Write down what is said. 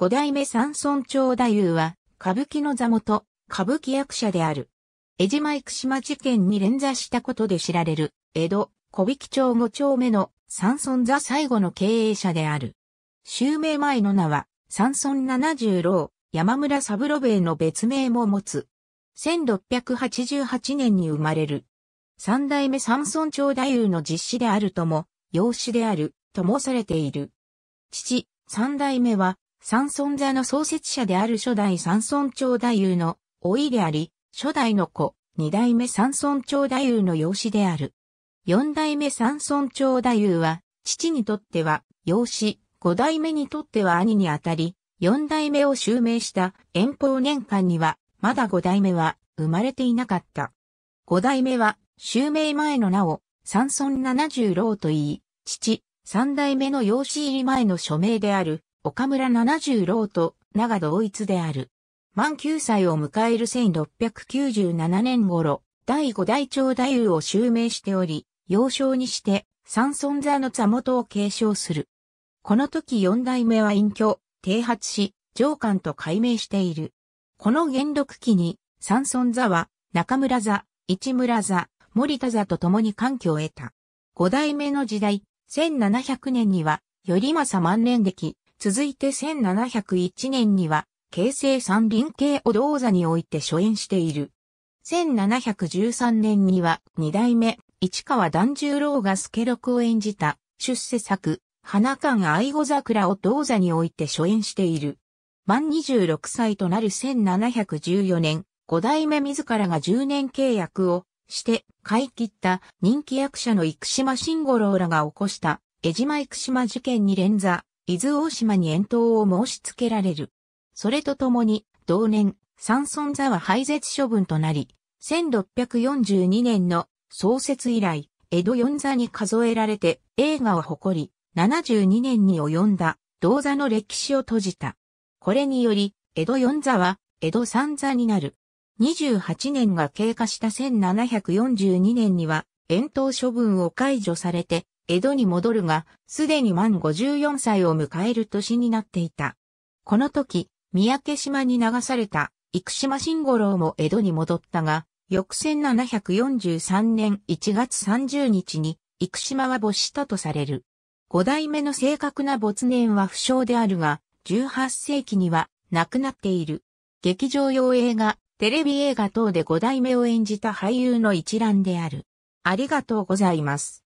五代目三村長太夫は、歌舞伎の座元、歌舞伎役者である。江島生島事件に連座したことで知られる、江戸、小引町五丁目の三村座最後の経営者である。襲名前の名は、三村七十郎、山村三郎兵衛の別名も持つ。1688年に生まれる。三代目三村長太夫の実子であるとも、養子である、ともされている。父、三代目は、三村座の創設者である初代三村長太夫の老いであり、初代の子、二代目三村長太夫の養子である。四代目三村長太夫は、父にとっては養子、五代目にとっては兄にあたり、四代目を襲名した遠方年間には、まだ五代目は生まれていなかった。五代目は、襲名前の名を、三尊七十郎と言い、父、三代目の養子入り前の署名である、岡村七十郎と長同一である。満九歳を迎える1697年頃、第五代長太夫を襲名しており、幼少にして三尊座の座元を継承する。この時四代目は隠居、停発し、上官と改名している。この元禄期に、三尊座は中村座、市村座、森田座と共に環境を得た。五代目の時代、1700年には、頼政万年劇、続いて1701年には、京成三輪系を銅座において初演している。1713年には、二代目、市川團十郎が助六を演じた、出世作、花館愛護桜を銅座において初演している。満26歳となる1714年、五代目自らが10年契約をして買い切った人気役者の生島慎五郎らが起こした江島生島事件に連座、伊豆大島に遠島を申し付けられる。それとともに、同年、三村座は廃絶処分となり、1642年の創設以来、江戸四座に数えられて映画を誇り、72年に及んだ銅座の歴史を閉じた。これにより、江戸四座は江戸三座になる。28年が経過した1742年には、遠島処分を解除されて、江戸に戻るが、すでに満54歳を迎える年になっていた。この時、三宅島に流された、生島慎五郎も江戸に戻ったが、翌1743年1月30日に、生島は没したとされる。五代目の正確な没年は不詳であるが、18世紀には亡くなっている。劇場用映画、テレビ映画等で五代目を演じた俳優の一覧である。ありがとうございます。